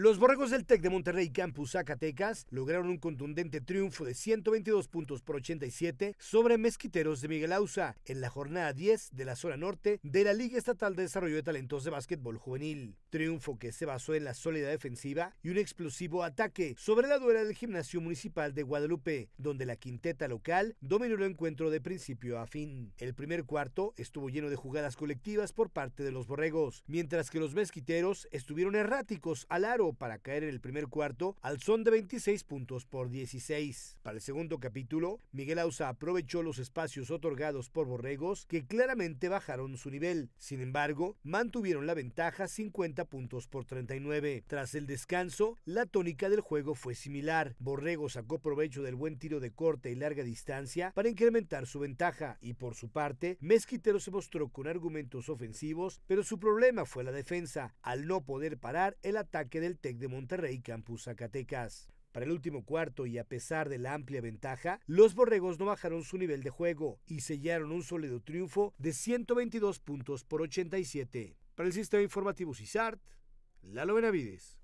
Los Borregos del TEC de Monterrey Campus Zacatecas lograron un contundente triunfo de 122 puntos por 87 sobre Mezquiteros de Miguel Ausa en la jornada 10 de la zona norte de la Liga Estatal de Desarrollo de Talentos de Básquetbol Juvenil. Triunfo que se basó en la sólida defensiva y un explosivo ataque sobre la duela del Gimnasio Municipal de Guadalupe, donde la quinteta local dominó el encuentro de principio a fin. El primer cuarto estuvo lleno de jugadas colectivas por parte de los Borregos, mientras que los Mezquiteros estuvieron erráticos al aro para caer en el primer cuarto al son de 26 puntos por 16. Para el segundo capítulo, Miguel Ausa aprovechó los espacios otorgados por Borregos que claramente bajaron su nivel. Sin embargo, mantuvieron la ventaja 50 puntos por 39. Tras el descanso, la tónica del juego fue similar. Borregos sacó provecho del buen tiro de corte y larga distancia para incrementar su ventaja y por su parte, Mezquitero se mostró con argumentos ofensivos, pero su problema fue la defensa, al no poder parar el ataque del TEC de Monterrey Campus Zacatecas. Para el último cuarto y a pesar de la amplia ventaja, los Borregos no bajaron su nivel de juego y sellaron un sólido triunfo de 122 puntos por 87. Para el Sistema Informativo CISART, Lalo Benavides.